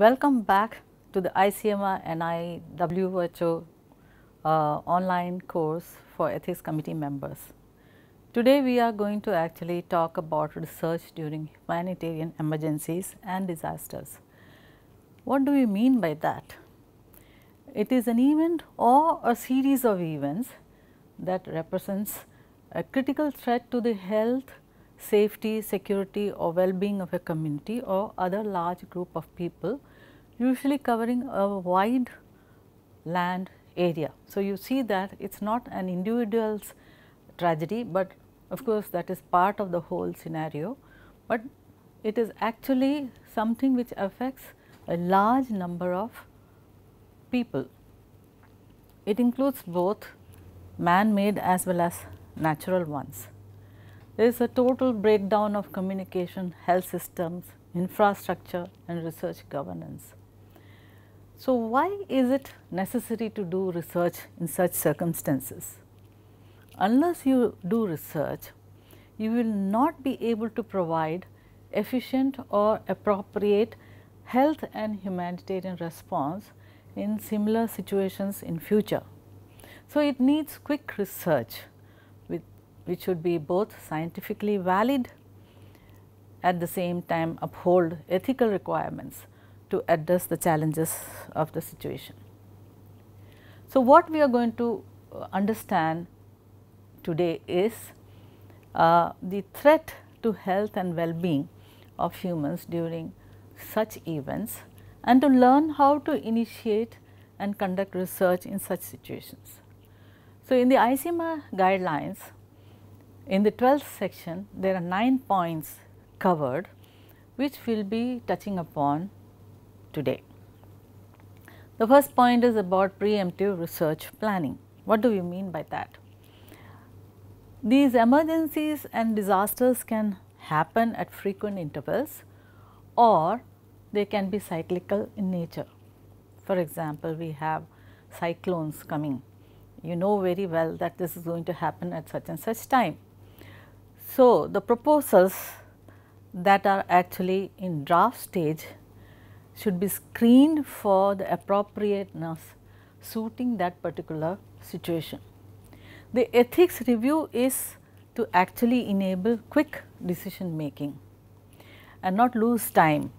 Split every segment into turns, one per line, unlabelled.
Welcome back to the ICMR and IWHO uh, online course for ethics committee members. Today we are going to actually talk about research during humanitarian emergencies and disasters. What do we mean by that? It is an event or a series of events that represents a critical threat to the health, safety, security or well-being of a community or other large group of people usually covering a wide land area. So, you see that it is not an individual's tragedy, but of course, that is part of the whole scenario, but it is actually something which affects a large number of people. It includes both man-made as well as natural ones. There is a total breakdown of communication, health systems, infrastructure and research governance. So, why is it necessary to do research in such circumstances? Unless you do research, you will not be able to provide efficient or appropriate health and humanitarian response in similar situations in future. So, it needs quick research which should be both scientifically valid at the same time uphold ethical requirements to address the challenges of the situation. So, what we are going to uh, understand today is uh, the threat to health and well-being of humans during such events and to learn how to initiate and conduct research in such situations. So, in the ICMA guidelines, in the 12th section, there are 9 points covered which we will be touching upon today. The first point is about preemptive research planning. What do we mean by that? These emergencies and disasters can happen at frequent intervals or they can be cyclical in nature. For example, we have cyclones coming. You know very well that this is going to happen at such and such time so, the proposals that are actually in draft stage should be screened for the appropriateness suiting that particular situation. The ethics review is to actually enable quick decision making and not lose time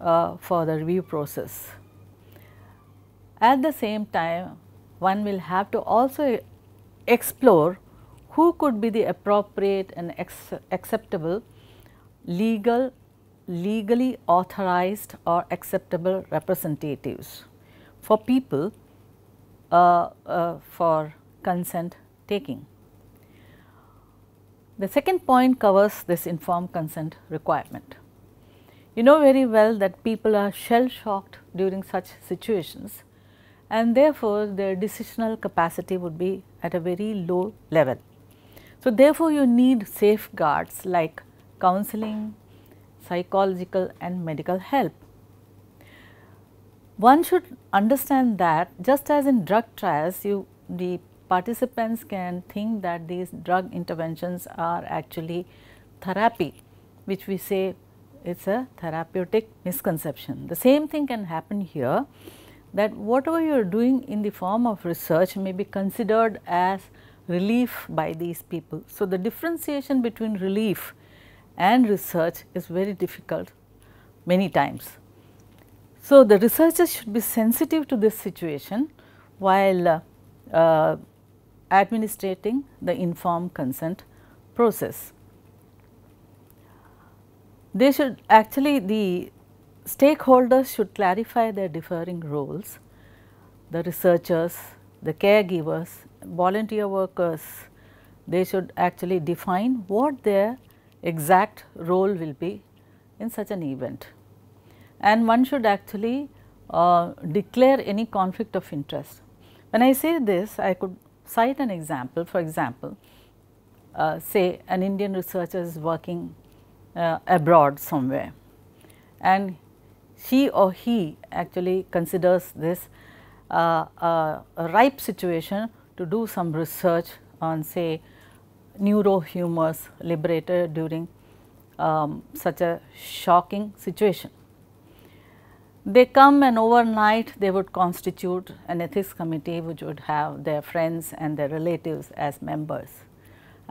uh, for the review process. At the same time, one will have to also explore who could be the appropriate and acceptable legal legally authorized or acceptable representatives for people uh, uh, for consent taking. The second point covers this informed consent requirement. You know very well that people are shell shocked during such situations and therefore their decisional capacity would be at a very low level. So, therefore, you need safeguards like counseling, psychological and medical help. One should understand that just as in drug trials, you the participants can think that these drug interventions are actually therapy, which we say it is a therapeutic misconception. The same thing can happen here that whatever you are doing in the form of research may be considered as relief by these people. So, the differentiation between relief and research is very difficult many times. So, the researchers should be sensitive to this situation while uh, uh, administrating the informed consent process. They should actually the stakeholders should clarify their differing roles, the researchers, the caregivers volunteer workers, they should actually define what their exact role will be in such an event. And one should actually uh, declare any conflict of interest. When I say this, I could cite an example. For example, uh, say an Indian researcher is working uh, abroad somewhere and she or he actually considers this uh, a ripe situation to do some research on say neurohumors liberated during um, such a shocking situation. They come and overnight they would constitute an ethics committee which would have their friends and their relatives as members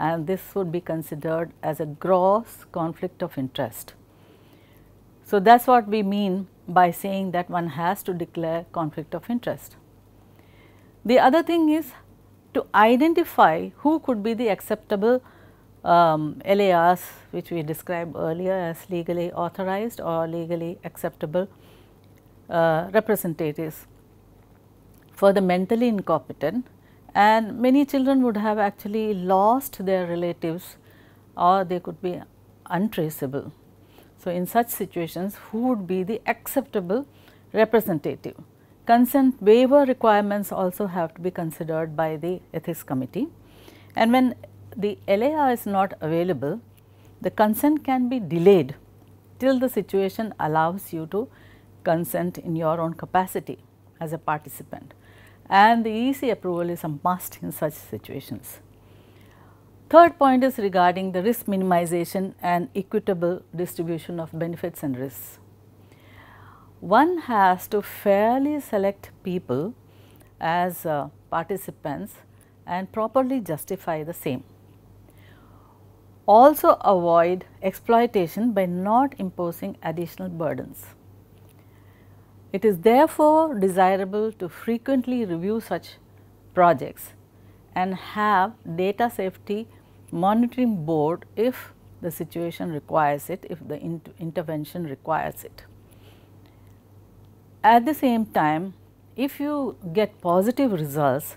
and this would be considered as a gross conflict of interest. So, that is what we mean by saying that one has to declare conflict of interest. The other thing is to identify who could be the acceptable um, LARs which we described earlier as legally authorized or legally acceptable uh, representatives for the mentally incompetent and many children would have actually lost their relatives or they could be untraceable. So, in such situations who would be the acceptable representative? consent waiver requirements also have to be considered by the ethics committee and when the LAR is not available, the consent can be delayed till the situation allows you to consent in your own capacity as a participant and the EC approval is a must in such situations. Third point is regarding the risk minimization and equitable distribution of benefits and risks one has to fairly select people as uh, participants and properly justify the same. Also avoid exploitation by not imposing additional burdens. It is therefore desirable to frequently review such projects and have data safety monitoring board if the situation requires it, if the intervention requires it. At the same time, if you get positive results,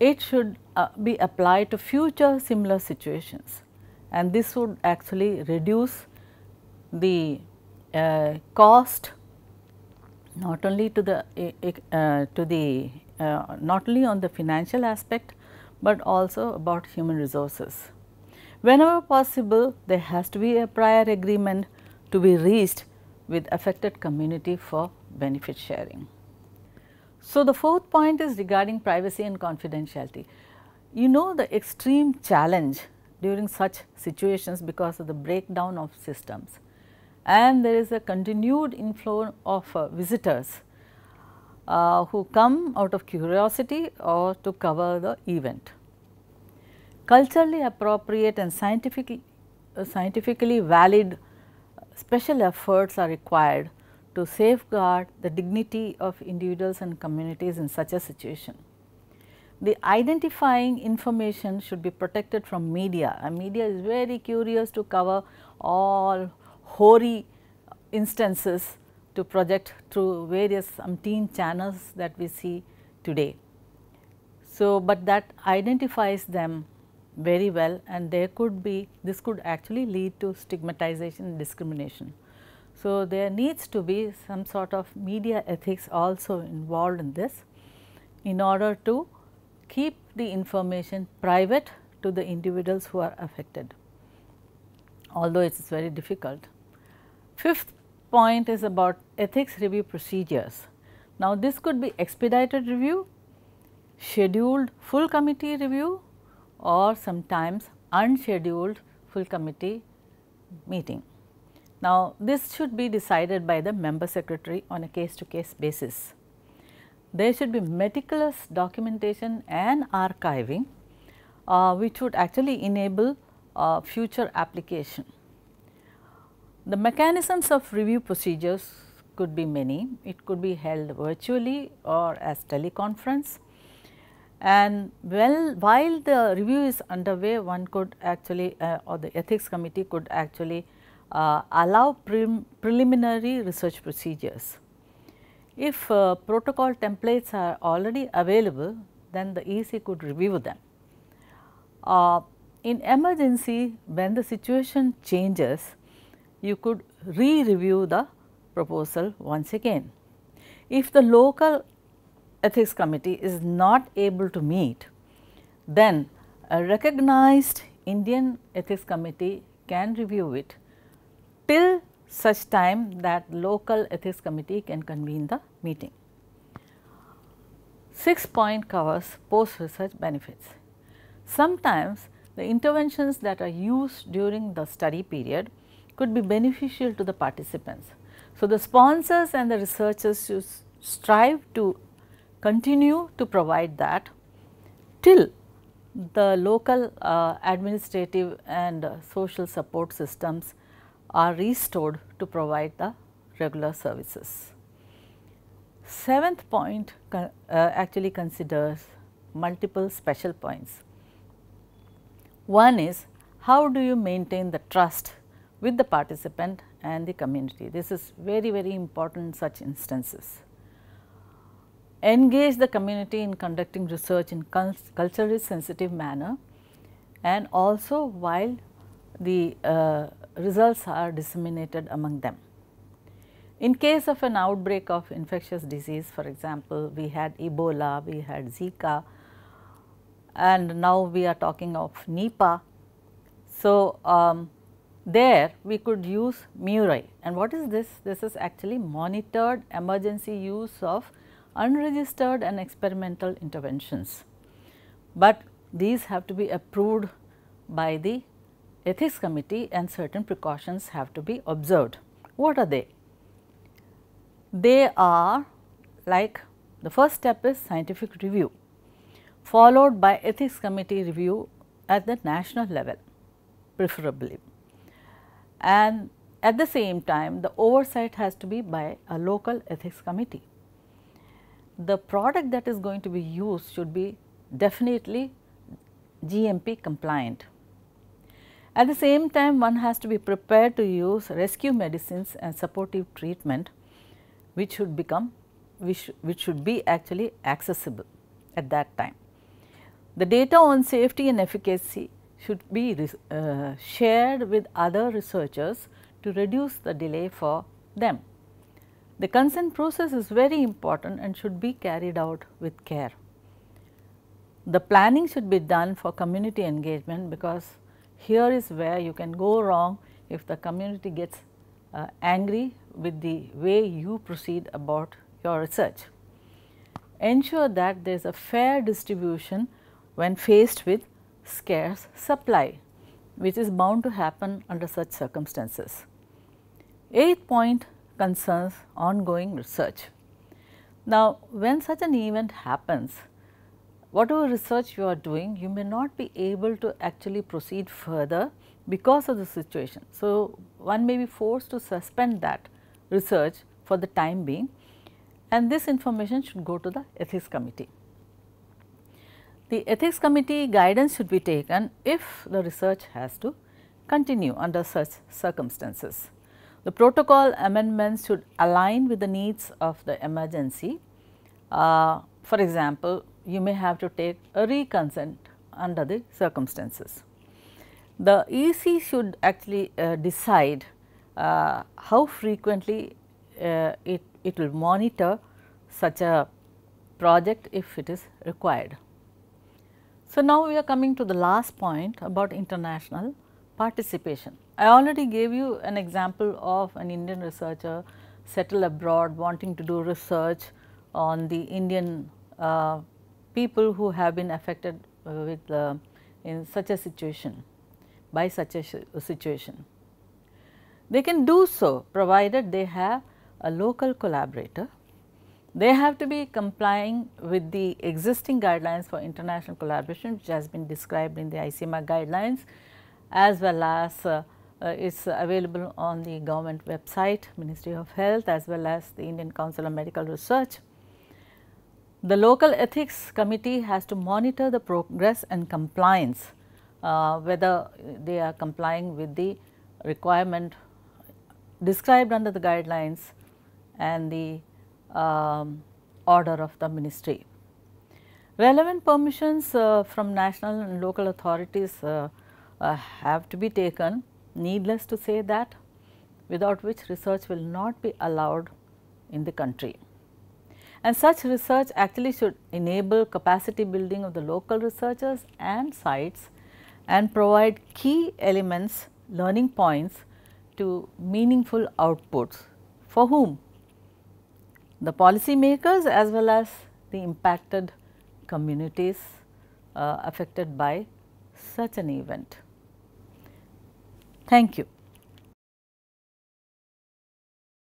it should uh, be applied to future similar situations and this would actually reduce the uh, cost not only to the uh, to the uh, not only on the financial aspect but also about human resources whenever possible there has to be a prior agreement to be reached with affected community for benefit sharing. So, the fourth point is regarding privacy and confidentiality. You know the extreme challenge during such situations because of the breakdown of systems and there is a continued inflow of uh, visitors uh, who come out of curiosity or to cover the event. Culturally appropriate and scientifically, uh, scientifically valid uh, special efforts are required to safeguard the dignity of individuals and communities in such a situation. The identifying information should be protected from media and media is very curious to cover all hoary instances to project through various umpteen channels that we see today. So, but that identifies them very well and there could be this could actually lead to stigmatization discrimination. So, there needs to be some sort of media ethics also involved in this in order to keep the information private to the individuals who are affected, although it is very difficult. Fifth point is about ethics review procedures. Now, this could be expedited review, scheduled full committee review or sometimes unscheduled full committee meeting. Now, this should be decided by the member secretary on a case to case basis. There should be meticulous documentation and archiving uh, which would actually enable uh, future application. The mechanisms of review procedures could be many. It could be held virtually or as teleconference. And well, while the review is underway, one could actually uh, or the ethics committee could actually uh, allow preliminary research procedures. If uh, protocol templates are already available, then the EC could review them. Uh, in emergency, when the situation changes, you could re-review the proposal once again. If the local ethics committee is not able to meet, then a recognized Indian ethics committee can review it till such time that local ethics committee can convene the meeting. Six point covers post research benefits. Sometimes the interventions that are used during the study period could be beneficial to the participants. So, the sponsors and the researchers should strive to continue to provide that till the local uh, administrative and uh, social support systems are restored to provide the regular services. Seventh point uh, actually considers multiple special points. One is how do you maintain the trust with the participant and the community. This is very very important in such instances. Engage the community in conducting research in culturally sensitive manner and also while the uh, results are disseminated among them. In case of an outbreak of infectious disease for example, we had Ebola, we had Zika and now we are talking of Nipah. So, um, there we could use MURI and what is this? This is actually monitored emergency use of unregistered and experimental interventions, but these have to be approved by the ethics committee and certain precautions have to be observed. What are they? They are like the first step is scientific review followed by ethics committee review at the national level preferably and at the same time the oversight has to be by a local ethics committee. The product that is going to be used should be definitely GMP compliant at the same time, one has to be prepared to use rescue medicines and supportive treatment which should become which, which should be actually accessible at that time. The data on safety and efficacy should be uh, shared with other researchers to reduce the delay for them. The consent process is very important and should be carried out with care. The planning should be done for community engagement because here is where you can go wrong if the community gets uh, angry with the way you proceed about your research. Ensure that there is a fair distribution when faced with scarce supply which is bound to happen under such circumstances. Eighth point concerns ongoing research. Now, when such an event happens, whatever research you are doing, you may not be able to actually proceed further because of the situation. So, one may be forced to suspend that research for the time being and this information should go to the ethics committee. The ethics committee guidance should be taken if the research has to continue under such circumstances. The protocol amendments should align with the needs of the emergency. Uh, for example, you may have to take a reconsent under the circumstances. The EC should actually uh, decide uh, how frequently uh, it, it will monitor such a project if it is required. So, now we are coming to the last point about international participation. I already gave you an example of an Indian researcher settled abroad wanting to do research on the Indian uh, people who have been affected uh, with uh, in such a situation by such a situation. They can do so provided they have a local collaborator. They have to be complying with the existing guidelines for international collaboration which has been described in the ICMR guidelines as well as uh, uh, it's available on the government website, Ministry of Health as well as the Indian Council of Medical Research. The local ethics committee has to monitor the progress and compliance, uh, whether they are complying with the requirement described under the guidelines and the um, order of the ministry. Relevant permissions uh, from national and local authorities uh, uh have to be taken, needless to say that without which research will not be allowed in the country. And such research actually should enable capacity building of the local researchers and sites and provide key elements, learning points to meaningful outputs. For whom? The policymakers as well as the impacted communities uh, affected by such an event. Thank you.